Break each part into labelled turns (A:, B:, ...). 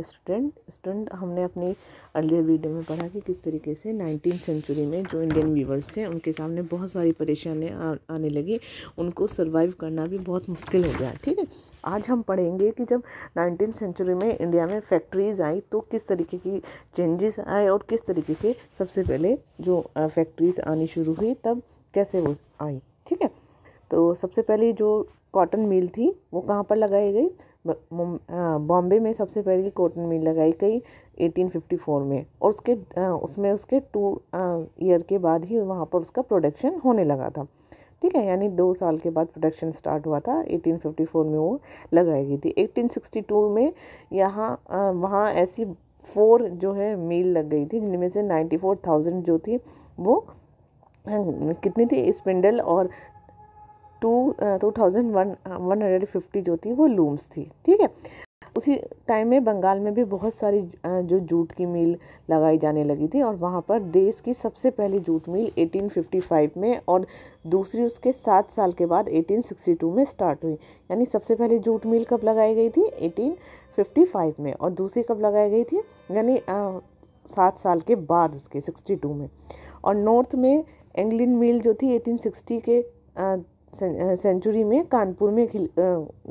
A: student student हमने अपनी earlier video में पढ़ा कि किस तरीके से नाइनटीन सेंचुरी में जो इंडियन व्यूवर्स थे उनके सामने बहुत सारी परेशानियाँ आने लगी उनको सर्वाइव करना भी बहुत मुश्किल हो गया ठीक है आज हम पढ़ेंगे कि जब नाइनटीन सेंचुरी में इंडिया में फैक्ट्रीज़ आई तो किस तरीके की चेंजेस आए और किस तरीके से सबसे पहले जो फैक्ट्रीज़ आनी शुरू हुई तब कैसे वो आई ठीक है तो सबसे पहले जो कॉटन मिल थी वो कहाँ पर लगाई गई बॉम्बे में सबसे पहली कॉटन मिल लगाई गई 1854 में और उसके उसमें उसके टू ईयर के बाद ही वहाँ पर उसका प्रोडक्शन होने लगा था ठीक है यानी दो साल के बाद प्रोडक्शन स्टार्ट हुआ था 1854 में वो लगाई गई थी 1862 में यहाँ वहाँ ऐसी फोर जो है मील लग गई थी जिनमें से 94,000 जो थी वो कितनी थी स्पिंडल और two two thousand one one hundred fifty जो थी वो लूम्स थी ठीक है उसी टाइम में बंगाल में भी बहुत सारी जो जूट की मिल लगाई जाने लगी थी और वहाँ पर देश की सबसे पहली जूट मिल 1855 में और दूसरी उसके सात साल के बाद 1862 में स्टार्ट हुई यानी सबसे पहले जूट मिल कब लगाई गई थी 1855 में और दूसरी कब लगाई गई थी यानी सात साल के बाद उसके 62 में और नॉर्थ में एंग्लिन मिल जो थी 1860 के सेंचुरी में कानपुर में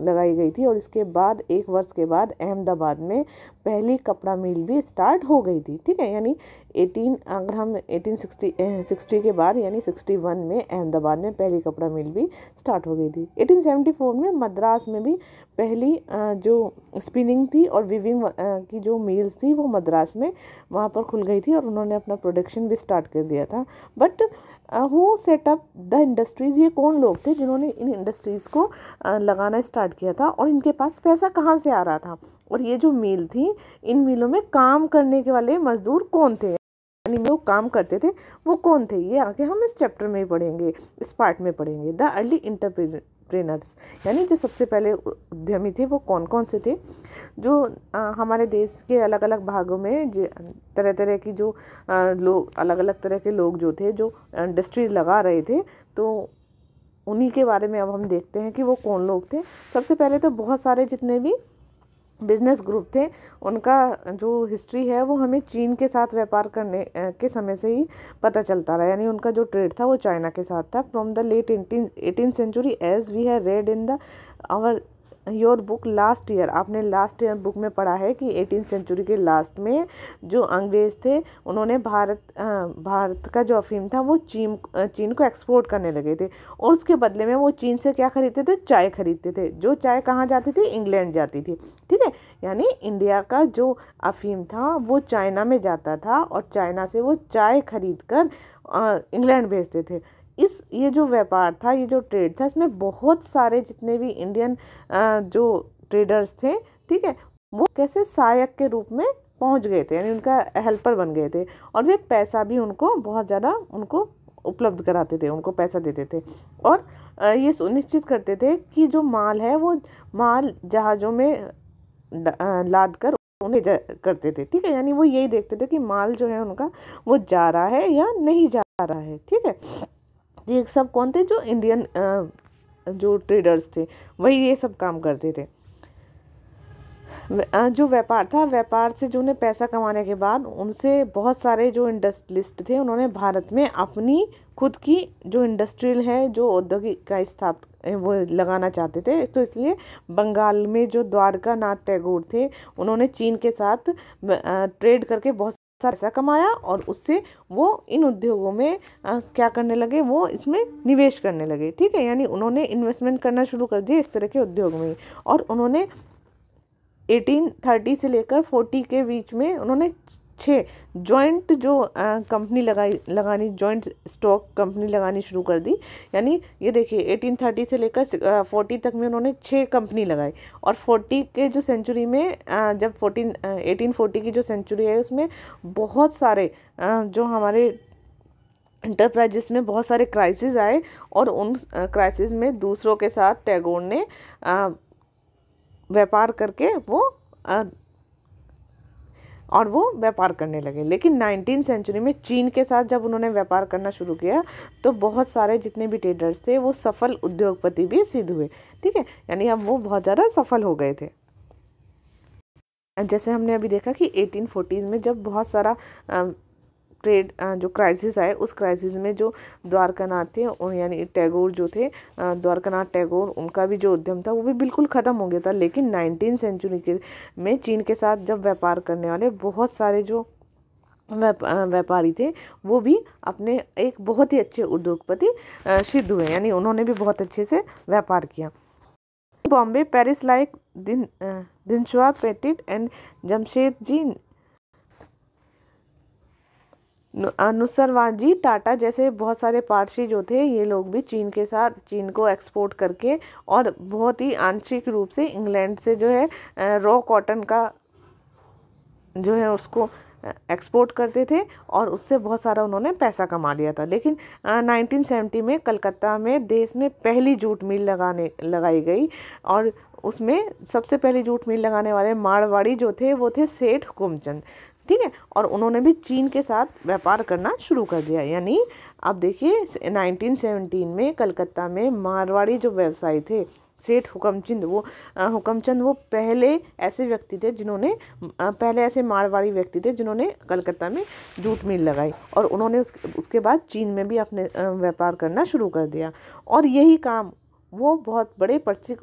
A: लगाई गई थी और इसके बाद एक वर्ष के बाद अहमदाबाद में पहली कपड़ा मिल भी स्टार्ट हो गई थी ठीक है यानी 18 अगर हम एटीन सिक्सटी के बाद यानी 61 में अहमदाबाद में पहली कपड़ा मिल भी स्टार्ट हो गई थी 1874 में मद्रास में भी पहली जो स्पिनिंग थी और विविंग की जो मिल्स थी वो मद्रास में वहाँ पर खुल गई थी और उन्होंने अपना प्रोडक्शन भी स्टार्ट कर दिया था but who setup the industries ये कौन लोग थे जिन्होंने इन इंडस्ट्रीज़ को लगाना स्टार्ट किया था और इनके पास पैसा कहाँ से आ रहा था और ये जो मिल थी इन मिलों में काम करने के वाले मज़दूर कौन थे यानी लोग काम करते थे वो कौन थे ये आगे हम इस चैप्टर में पढ़ेंगे इस पार्ट में पढ़ेंगे द अर्ली इंटरप्रेनर्स यानी जो सबसे पहले उद्यमी थे वो कौन कौन से थे जो आ, हमारे देश के अलग अलग भागों में तरह तरह की जो लोग अलग अलग तरह के लोग जो थे जो इंडस्ट्रीज लगा रहे थे तो उन्हीं के बारे में अब हम देखते हैं कि वो कौन लोग थे सबसे पहले तो बहुत सारे जितने भी बिजनेस ग्रुप थे उनका जो हिस्ट्री है वो हमें चीन के साथ व्यापार करने के समय से ही पता चलता रहा यानी उनका जो ट्रेड था वो चाइना के साथ था from the late eighteen eighteen century as we have read in the hour your book last year आपने लास्ट ईयर बुक में पढ़ा है कि एटीन सेंचुरी के लास्ट में जो अंग्रेज़ थे उन्होंने भारत भारत का जो अफीम था वो चीन चीन को एक्सपोर्ट करने लगे थे और उसके बदले में वो चीन से क्या खरीदते थे चाय खरीदते थे जो चाय कहाँ जाती थी इंग्लैंड जाती थी ठीक है यानी इंडिया का जो अफीम था वो चाइना में जाता था और चाइना से वो चाय खरीद कर इंग्लैंड भेजते थे इस ये जो व्यापार था ये जो ट्रेड था इसमें बहुत सारे जितने भी इंडियन जो ट्रेडर्स थे ठीक है वो कैसे सहायक के रूप में पहुंच गए थे यानी उनका हेल्पर बन गए थे और वे पैसा भी उनको बहुत ज़्यादा उनको उपलब्ध कराते थे उनको पैसा देते थे और ये सुनिश्चित करते थे कि जो माल है वो माल जहाज़ों में लाद कर उन्हें करते थे ठीक है यानी वो यही देखते थे कि माल जो है उनका वो जा रहा है या नहीं जा रहा है ठीक है ये सब कौन थे जो इंडियन जो ट्रेडर्स थे वही ये सब काम करते थे जो व्यापार था व्यापार से जो उन्हें पैसा कमाने के बाद उनसे बहुत सारे जो इंडस्ट्रियलिस्ट थे उन्होंने भारत में अपनी खुद की जो इंडस्ट्रियल है जो औद्योगिक का स्थापित वो लगाना चाहते थे तो इसलिए बंगाल में जो द्वारका नाथ टैगोर थे उन्होंने चीन के साथ ट्रेड करके बहुत सारा अच्छा पैसा कमाया और उससे वो इन उद्योगों में आ, क्या करने लगे वो इसमें निवेश करने लगे ठीक है यानी उन्होंने इन्वेस्टमेंट करना शुरू कर दिया इस तरह के उद्योग में और उन्होंने 1830 से लेकर 40 के बीच में उन्होंने अच्छे जॉइंट जो कंपनी लगाई लगानी जॉइंट स्टॉक कंपनी लगानी शुरू कर दी यानी ये देखिए 1830 से लेकर फोर्टी तक में उन्होंने छः कंपनी लगाई और 40 के जो सेंचुरी में आ, जब फोर्टीन एटीन फोर्टी की जो सेंचुरी है उसमें बहुत सारे आ, जो हमारे इंटरप्राइजेस में बहुत सारे क्राइसिस आए और उन क्राइसिस में दूसरों के साथ टैगोर ने व्यापार करके वो आ, और वो व्यापार करने लगे लेकिन नाइनटीन सेंचुरी में चीन के साथ जब उन्होंने व्यापार करना शुरू किया तो बहुत सारे जितने भी ट्रेडर्स थे वो सफल उद्योगपति भी सिद्ध हुए ठीक है यानी अब वो बहुत ज़्यादा सफल हो गए थे जैसे हमने अभी देखा कि एटीन में जब बहुत सारा ट्रेड जो क्राइसिस आए उस क्राइसिस में जो द्वारकानाथ थे यानी टैगोर जो थे द्वारकानाथ टैगोर उनका भी जो उद्यम था वो भी बिल्कुल ख़त्म हो गया था लेकिन नाइनटीन सेंचुरी के में चीन के साथ जब व्यापार करने वाले बहुत सारे जो व्यापारी थे वो भी अपने एक बहुत ही अच्छे उद्योगपति सिद्ध हुए यानी उन्होंने भी बहुत अच्छे से व्यापार किया बॉम्बे पेरिस लाइक दिन दिनशुआ पेटिट एंड जमशेद जी अनुसरवाजी टाटा जैसे बहुत सारे पारसी जो थे ये लोग भी चीन के साथ चीन को एक्सपोर्ट करके और बहुत ही आंशिक रूप से इंग्लैंड से जो है रॉ कॉटन का जो है उसको एक्सपोर्ट करते थे और उससे बहुत सारा उन्होंने पैसा कमा लिया था लेकिन नाइनटीन सेवेंटी में कलकत्ता में देश में पहली जूट मिल लगाने लगाई गई और उसमें सबसे पहली जूट मिल लगाने वाले मारवाड़ी जो थे वो थे सेठ कुमचंद ठीक है और उन्होंने भी चीन के साथ व्यापार करना शुरू कर दिया यानी आप देखिए 1917 में कलकत्ता में मारवाड़ी जो व्यवसायी थे सेठ हुकमचंद वो हुकमचंद वो पहले ऐसे व्यक्ति थे जिन्होंने पहले ऐसे मारवाड़ी व्यक्ति थे जिन्होंने कलकत्ता में जूट मिल लगाई और उन्होंने उस, उसके बाद चीन में भी अपने व्यापार करना शुरू कर दिया और यही काम वो बहुत बड़े पर्चिक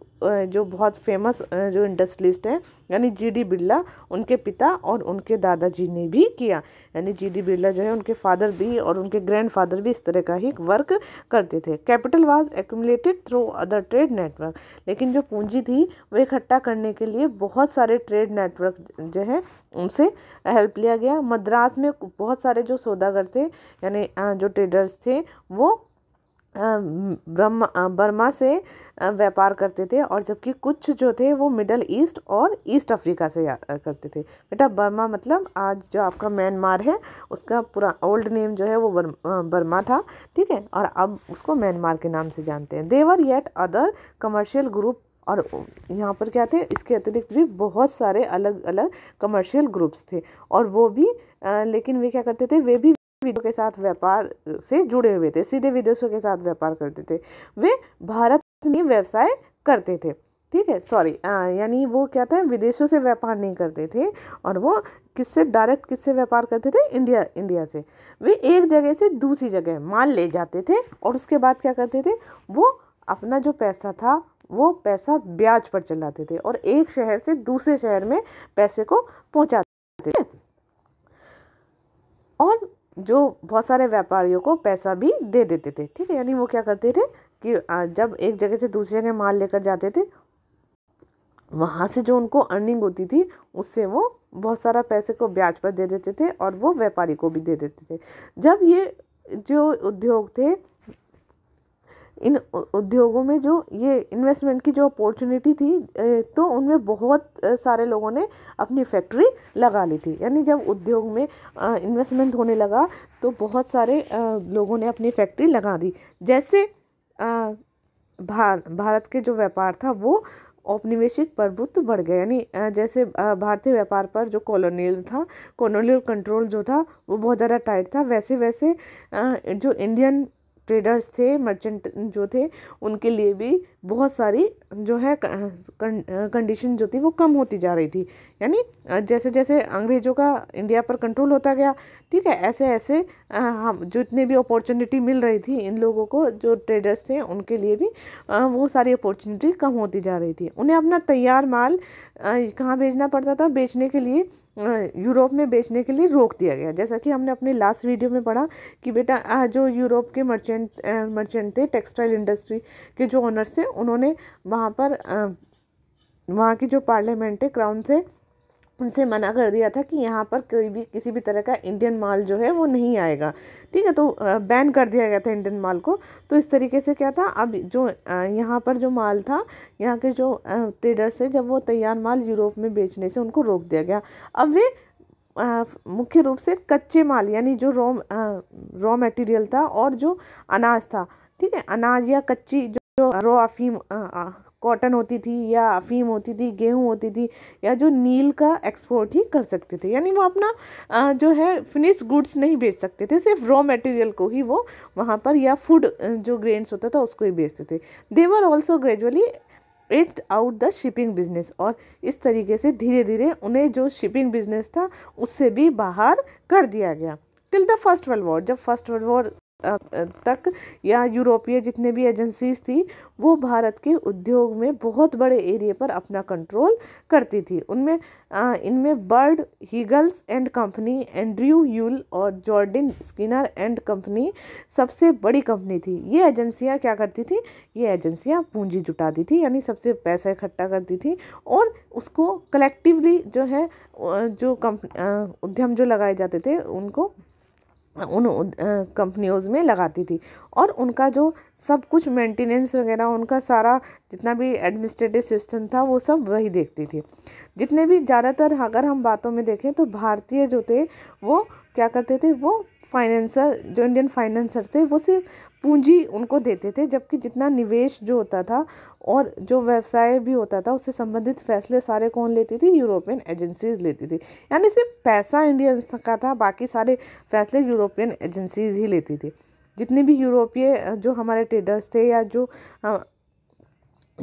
A: जो बहुत फेमस जो इंडस्ट्रियलिस्ट हैं यानी जी डी बिरला उनके पिता और उनके दादाजी ने भी किया यानी जी डी बिरला जो है उनके फादर भी और उनके ग्रैंडफादर भी इस तरह का ही वर्क करते थे capital was accumulated through other trade network लेकिन जो पूंजी थी वो इकट्ठा करने के लिए बहुत सारे ट्रेड नेटवर्क जो है उनसे हेल्प लिया गया मद्रास में बहुत सारे जो सौदागर थे यानी जो ट्रेडर्स थे वो ब्रह्म बर्मा से व्यापार करते थे और जबकि कुछ जो थे वो मिडल ईस्ट और ईस्ट अफ्रीका से करते थे बेटा बर्मा मतलब आज जो आपका म्यांमार है उसका पूरा ओल्ड नेम जो है वो बर्मा था ठीक है और अब उसको म्यांमार के नाम से जानते हैं they were yet other commercial group और यहाँ पर क्या थे इसके अतिरिक्त भी बहुत सारे अलग अलग कमर्शियल ग्रुप्स थे और वो भी आ, लेकिन वे क्या करते थे वे भी विदेशों के साथ व्यापार से जुड़े हुए थे सीधे विदेशों के साथ व्यापार करते थे वे भारत में व्यवसाय करते थे ठीक है सॉरी यानी वो क्या था विदेशों से व्यापार नहीं करते थे और वो किससे डायरेक्ट किससे व्यापार करते थे इंडिया इंडिया से वे एक जगह से दूसरी जगह माल ले जाते थे और उसके बाद क्या करते थे वो अपना जो पैसा था वो पैसा ब्याज पर चलाते थे और एक शहर से दूसरे शहर में पैसे को पहुंचाते थे और जो बहुत सारे व्यापारियों को पैसा भी दे देते थे ठीक है यानी वो क्या करते थे कि जब एक जगह से दूसरी जगह माल लेकर जाते थे वहाँ से जो उनको अर्निंग होती थी उससे वो बहुत सारा पैसे को ब्याज पर दे देते थे और वो व्यापारी को भी दे देते थे जब ये जो उद्योग थे इन उद्योगों में जो ये इन्वेस्टमेंट की जो अपॉर्चुनिटी थी तो उनमें बहुत सारे लोगों ने अपनी फैक्ट्री लगा ली थी यानी जब उद्योग में इन्वेस्टमेंट होने लगा तो बहुत सारे लोगों ने अपनी फैक्ट्री लगा दी जैसे भार, भारत के जो व्यापार था वो औपनिवेशिक प्रभुत्व बढ़ गया यानी जैसे भारतीय व्यापार पर जो कॉलोनियल था कॉलोनियल कंट्रोल जो था वो बहुत ज़्यादा टाइट था वैसे वैसे जो इंडियन ट्रेडर्स थे मर्चेंट जो थे उनके लिए भी बहुत सारी जो है कंडीशन जो थी वो कम होती जा रही थी यानी जैसे जैसे अंग्रेज़ों का इंडिया पर कंट्रोल होता गया ठीक है ऐसे ऐसे हम जितने भी अपॉर्चुनिटी मिल रही थी इन लोगों को जो ट्रेडर्स थे उनके लिए भी वो सारी अपॉर्चुनिटी कम होती जा रही थी उन्हें अपना तैयार माल कहाँ भेजना पड़ता था बेचने के लिए यूरोप में बेचने के लिए रोक दिया गया जैसा कि हमने अपने लास्ट वीडियो में पढ़ा कि बेटा जो यूरोप के मर्चेंट मर्चेंट थे टेक्सटाइल इंडस्ट्री के जो ऑनर्स थे उन्होंने वहाँ पर वहाँ की जो पार्लियामेंट है क्राउन से उनसे मना कर दिया था कि यहाँ पर कोई भी किसी भी तरह का इंडियन माल जो है वो नहीं आएगा ठीक है तो बैन कर दिया गया था इंडियन माल को तो इस तरीके से क्या था अब जो यहाँ पर जो माल था यहाँ के जो ट्रेडर्स है जब वो तैयार माल यूरोप में बेचने से उनको रोक दिया गया अब वे मुख्य रूप से कच्चे माल यानी जो रॉ रॉ मटेरियल था और जो अनाज था ठीक है अनाज या कच्ची जो रो अफीम कॉटन होती थी या अफीम होती थी गेहूं होती थी या जो नील का एक्सपोर्ट ही कर सकते थे यानी वो अपना जो है फिनिश गुड्स नहीं बेच सकते थे सिर्फ रॉ मटेरियल को ही वो वहाँ पर या फूड जो ग्रेन्स होता था उसको ही बेचते थे देवर ऑल्सो ग्रेजुअली इट आउट द शिपिंग बिजनेस और इस तरीके से धीरे धीरे उन्हें जो शिपिंग बिजनेस था उससे भी बाहर कर दिया गया till the first world war जब फर्स्ट वर्ल्ड वॉर तक या यूरोपीय जितने भी एजेंसीज थी वो भारत के उद्योग में बहुत बड़े एरिए पर अपना कंट्रोल करती थी उनमें इनमें Bird Heilgers and company Andrew Yule और जॉर्डिन स्किनर एंड कंपनी सबसे बड़ी कंपनी थी ये एजेंसियाँ क्या करती थी ये एजेंसियाँ पूंजी जुटाती थी यानी सबसे पैसा इकट्ठा करती थी और उसको कलेक्टिवली जो है जो कंप उद्यम जो लगाए जाते थे उनको उन कंपनियों में लगाती थी और उनका जो सब कुछ मेंटेनेंस वगैरह उनका सारा जितना भी एडमिनिस्ट्रेटिव सिस्टम था वो सब वही देखती थी जितने भी ज़्यादातर अगर हम बातों में देखें तो भारतीय जो थे वो क्या करते थे वो फाइनेंसर जो इंडियन फाइनेंसर थे वो सिर्फ पूंजी उनको देते थे जबकि जितना निवेश जो होता था और जो व्यवसाय भी होता था उससे संबंधित फैसले सारे कौन लेती थी यूरोपियन एजेंसीज लेती थी यानी सिर्फ पैसा इंडियंस का था बाकी सारे फैसले यूरोपियन एजेंसीज ही लेती थी जितने भी यूरोपीय जो हमारे ट्रेडर्स थे या जो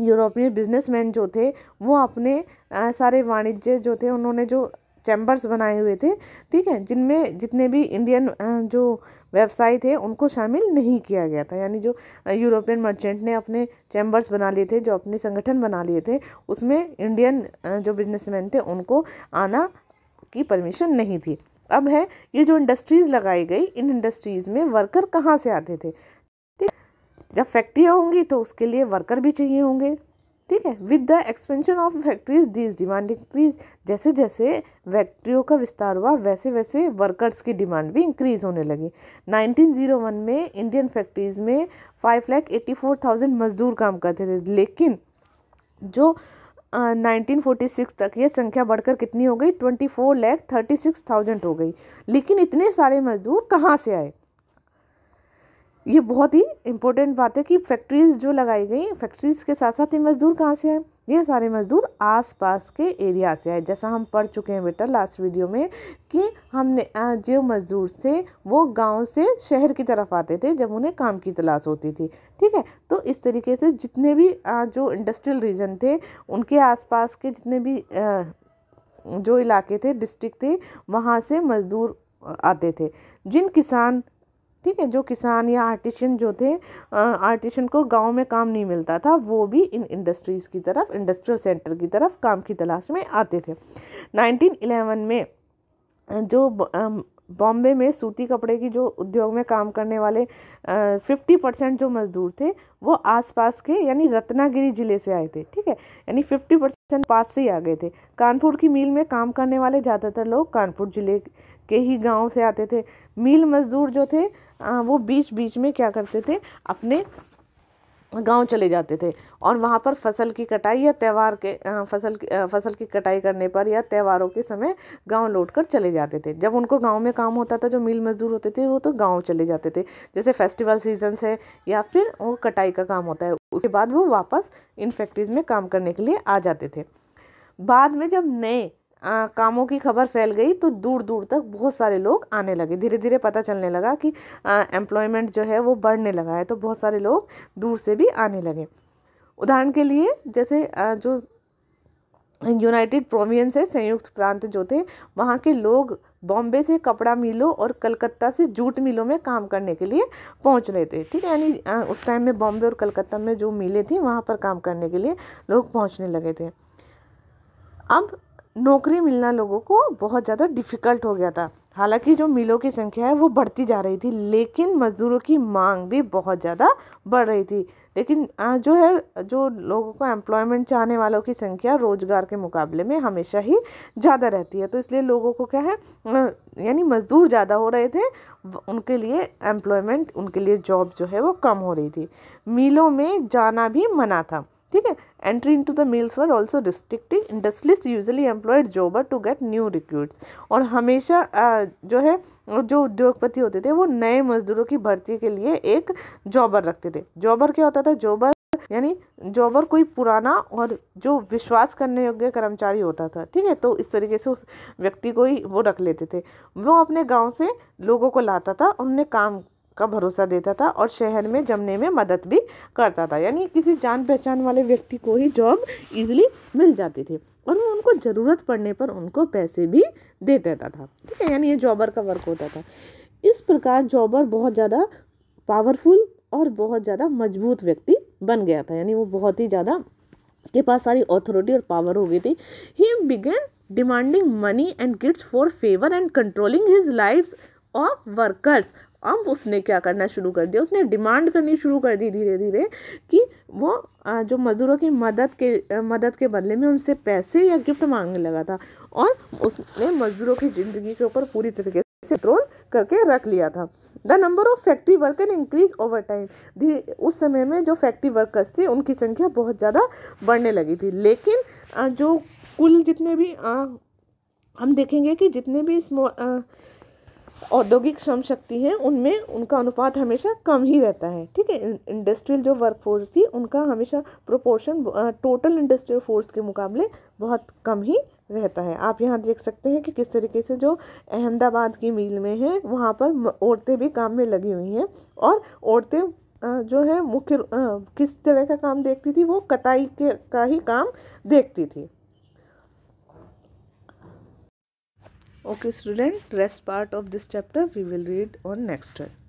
A: यूरोपीय बिजनेसमैन जो थे वो अपने आ, सारे वाणिज्य जो थे उन्होंने जो चैम्बर्स बनाए हुए थे ठीक है जिनमें जितने भी इंडियन जो व्यवसाय थे उनको शामिल नहीं किया गया था यानी जो यूरोपियन मर्चेंट ने अपने चैम्बर्स बना लिए थे जो अपने संगठन बना लिए थे उसमें इंडियन जो बिजनेसमैन थे उनको आना की परमिशन नहीं थी अब है ये जो इंडस्ट्रीज़ लगाई गई इन इंडस्ट्रीज़ में वर्कर कहाँ से आते थे ठीक जब फैक्ट्रियाँ होंगी तो उसके लिए वर्कर भी चाहिए होंगे ठीक है with the expansion of factories these demand increase जैसे जैसे फैक्ट्रियों का विस्तार हुआ वैसे वैसे वर्कर्स की डिमांड भी इंक्रीज होने लगी 1901 में इंडियन फैक्ट्रीज में five lakh eighty four thousand मजदूर काम करते थे लेकिन जो नाइनटीन फोर्टी सिक्स तक ये संख्या बढ़कर कितनी हो गई twenty four lakh thirty six thousand हो गई लेकिन इतने सारे मजदूर कहाँ से आए ये बहुत ही इम्पोर्टेंट बात है कि फैक्ट्रीज़ जो लगाई गई फैक्ट्रीज़ के साथ साथ ये मज़दूर कहाँ से आए ये सारे मज़दूर आसपास के एरिया से आए जैसा हम पढ़ चुके हैं बेटा लास्ट वीडियो में कि हमने जो मज़दूर थे वो गांव से शहर की तरफ आते थे जब उन्हें काम की तलाश होती थी ठीक है तो इस तरीके से जितने भी जो इंडस्ट्रियल रीजन थे उनके आस के जितने भी जो इलाके थे डिस्ट्रिक्ट थे वहाँ से मज़दूर आते थे जिन किसान ठीक है जो किसान या आर्टिशन जो थे आर्टिशन को गांव में काम नहीं मिलता था वो भी इन इंडस्ट्रीज़ की तरफ इंडस्ट्रियल सेंटर की तरफ काम की तलाश में आते थे 1911 में जो बॉम्बे में सूती कपड़े की जो उद्योग में काम करने वाले फिफ्टी परसेंट जो मज़दूर थे वो आसपास के यानी रत्नागिरी ज़िले से आए थे ठीक है यानी फिफ्टी परसेंट पास से ही आ गए थे कानपुर की मील में काम करने वाले ज़्यादातर लोग कानपुर ज़िले के ही गांव से आते थे मील मज़दूर जो थे वो बीच बीच में क्या करते थे अपने गांव चले जाते थे और वहाँ पर फसल की कटाई या त्यौहार के फसल की फसल की कटाई करने पर या त्यौहारों के समय गांव लौटकर चले जाते थे जब उनको गांव में काम होता था जो मिल मजदूर होते थे वो तो गांव चले जाते थे जैसे फेस्टिवल सीजन्स है या फिर वो कटाई का काम होता है उसके बाद वो वापस इन फैक्ट्रीज में काम करने के लिए आ जाते थे बाद में जब नए आ, कामों की खबर फैल गई तो दूर दूर तक बहुत सारे लोग आने लगे धीरे धीरे पता चलने लगा कि एम्प्लॉयमेंट जो है वो बढ़ने लगा है तो बहुत सारे लोग दूर से भी आने लगे उदाहरण के लिए जैसे आ, जो यूनाइटेड प्रोविंस है संयुक्त प्रांत जो थे वहाँ के लोग बॉम्बे से कपड़ा मिलों और कलकत्ता से जूट मिलों में काम करने के लिए पहुँच रहे थे ठीक है यानी उस टाइम में बॉम्बे और कलकत्ता में जो मिलें थी वहाँ पर काम करने के लिए लोग पहुँचने लगे थे अब नौकरी मिलना लोगों को बहुत ज़्यादा डिफ़िकल्ट हो गया था हालांकि जो मिलों की संख्या है वो बढ़ती जा रही थी लेकिन मज़दूरों की मांग भी बहुत ज़्यादा बढ़ रही थी लेकिन जो है जो लोगों को एम्प्लॉयमेंट चाहने वालों की संख्या रोज़गार के मुकाबले में हमेशा ही ज़्यादा रहती है तो इसलिए लोगों को क्या है यानी मज़दूर ज़्यादा हो रहे थे उनके लिए एम्प्लॉयमेंट उनके लिए जॉब जो है वो कम हो रही थी मिलों में जाना भी मना था ठीक है entry into the mills were also restrictive industrialist usually employed jobber to get new recruits और हमेशा जो है जो उद्योगपति होते थे वो नए मजदूरों की भर्ती के लिए एक जॉबर रखते थे जॉबर क्या होता था जॉबर यानी जॉबर कोई पुराना और जो विश्वास करने योग्य कर्मचारी होता था ठीक है तो इस तरीके से उस व्यक्ति को ही वो रख लेते थे वो अपने गांव से लोगों को लाता था उन्हें काम का भरोसा देता था और शहर में जमने में मदद भी करता था यानी किसी जान पहचान वाले व्यक्ति को ही जॉब इजीली मिल जाती थी और वो उनको ज़रूरत पड़ने पर उनको पैसे भी दे देता था ठीक है यानी ये जॉबर का वर्क होता था इस प्रकार जॉबर बहुत ज़्यादा पावरफुल और बहुत ज़्यादा मजबूत व्यक्ति बन गया था यानी वो बहुत ही ज़्यादा के पास सारी अथॉरिटी और पावर हो गई थी he began demanding money and gifts for favour and controlling his life of workers अब उसने क्या करना शुरू कर दिया उसने डिमांड करनी शुरू कर दी धीरे धीरे कि वो जो मज़दूरों की मदद के मदद के बदले में उनसे पैसे या गिफ्ट मांगने लगा था और उसने मज़दूरों की ज़िंदगी के ऊपर पूरी तरीके से कंट्रोल करके रख लिया था the number of factory worker increase over time उस समय में जो फैक्ट्री वर्कर्स थे उनकी संख्या बहुत ज़्यादा बढ़ने लगी थी लेकिन जो कुल जितने भी आ, हम देखेंगे कि जितने भी स्मॉल औद्योगिक श्रम शक्ति है उनमें उनका अनुपात हमेशा कम ही रहता है ठीक है इंडस्ट्रियल जो वर्कफोर्स थी उनका हमेशा प्रोपोर्शन टोटल इंडस्ट्रियल फोर्स के मुकाबले बहुत कम ही रहता है आप यहाँ देख सकते हैं कि किस तरीके से जो अहमदाबाद की मील में है वहाँ पर औरतें भी काम में लगी हुई हैं और औरतें जो है मुख्य किस तरह का काम देखती थी वो कताई के का ही काम देखती थी okay student rest part of this chapter we will read on next time